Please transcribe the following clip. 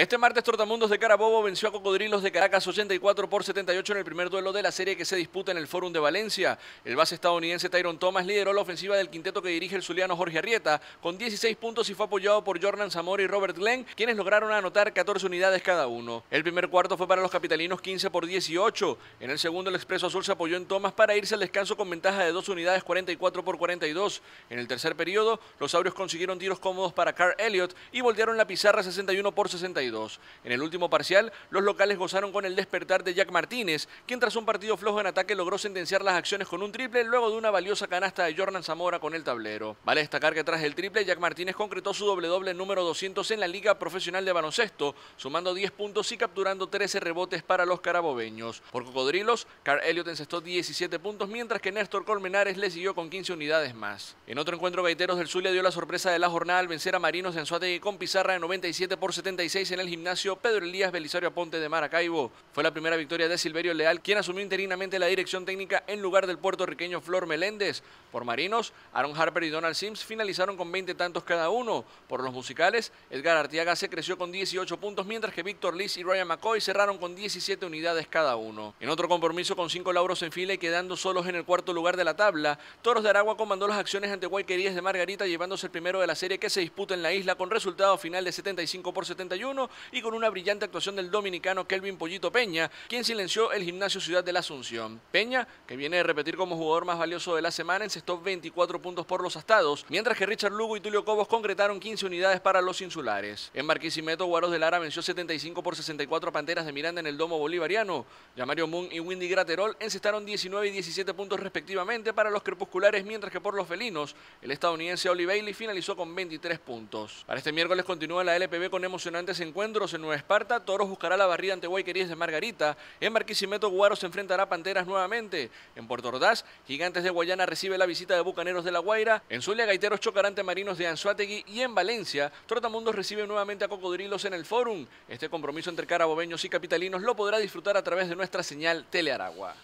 Este martes Tortamundos de Carabobo venció a Cocodrilos de Caracas 84 por 78 en el primer duelo de la serie que se disputa en el Fórum de Valencia. El base estadounidense Tyron Thomas lideró la ofensiva del quinteto que dirige el zuliano Jorge Arrieta con 16 puntos y fue apoyado por Jordan Zamora y Robert Glenn, quienes lograron anotar 14 unidades cada uno. El primer cuarto fue para los capitalinos 15 por 18. En el segundo el Expreso Azul se apoyó en Thomas para irse al descanso con ventaja de dos unidades 44 por 42. En el tercer periodo los Aurios consiguieron tiros cómodos para Carl Elliott y voltearon la pizarra 61 por 62. En el último parcial, los locales gozaron con el despertar de Jack Martínez, quien tras un partido flojo en ataque logró sentenciar las acciones con un triple luego de una valiosa canasta de Jordan Zamora con el tablero. Vale destacar que tras el triple, Jack Martínez concretó su doble-doble número 200 en la Liga Profesional de Baloncesto, sumando 10 puntos y capturando 13 rebotes para los carabobeños. Por cocodrilos, Carl Elliot encestó 17 puntos, mientras que Néstor Colmenares le siguió con 15 unidades más. En otro encuentro, Gaiteros del Zulia dio la sorpresa de la jornada al vencer a Marinos en ataque con pizarra de 97 por 76 en el gimnasio Pedro Elías Belisario Aponte de Maracaibo. Fue la primera victoria de Silverio Leal, quien asumió interinamente la dirección técnica en lugar del puertorriqueño Flor Meléndez. Por marinos, Aaron Harper y Donald Sims finalizaron con 20 tantos cada uno. Por los musicales, Edgar Artiaga se creció con 18 puntos, mientras que Víctor Liz y Ryan McCoy cerraron con 17 unidades cada uno. En otro compromiso con cinco lauros en fila y quedando solos en el cuarto lugar de la tabla, Toros de Aragua comandó las acciones ante Guayquerías de Margarita, llevándose el primero de la serie que se disputa en la isla con resultado final de 75 por 71 y con una brillante actuación del dominicano Kelvin Pollito Peña, quien silenció el gimnasio Ciudad de la Asunción. Peña, que viene de repetir como jugador más valioso de la semana, encestó 24 puntos por los astados, mientras que Richard Lugo y Tulio Cobos concretaron 15 unidades para los insulares. En Meto, Guaros de Lara venció 75 por 64 Panteras de Miranda en el Domo Bolivariano. Yamario Moon y Windy Graterol encestaron 19 y 17 puntos respectivamente para los crepusculares, mientras que por los felinos, el estadounidense Oli Bailey finalizó con 23 puntos. Para este miércoles continúa la LPB con emocionantes encuentros en Nueva Esparta, Toros buscará la barrida ante Guayquerías de Margarita. En Marquisimeto Guaro se enfrentará a Panteras nuevamente. En Puerto Ordaz, Gigantes de Guayana recibe la visita de Bucaneros de La Guaira. En Zulia, Gaiteros chocará ante Marinos de Anzuategui. Y en Valencia, Trotamundos recibe nuevamente a Cocodrilos en el Fórum. Este compromiso entre carabobeños y capitalinos lo podrá disfrutar a través de nuestra señal Telearagua.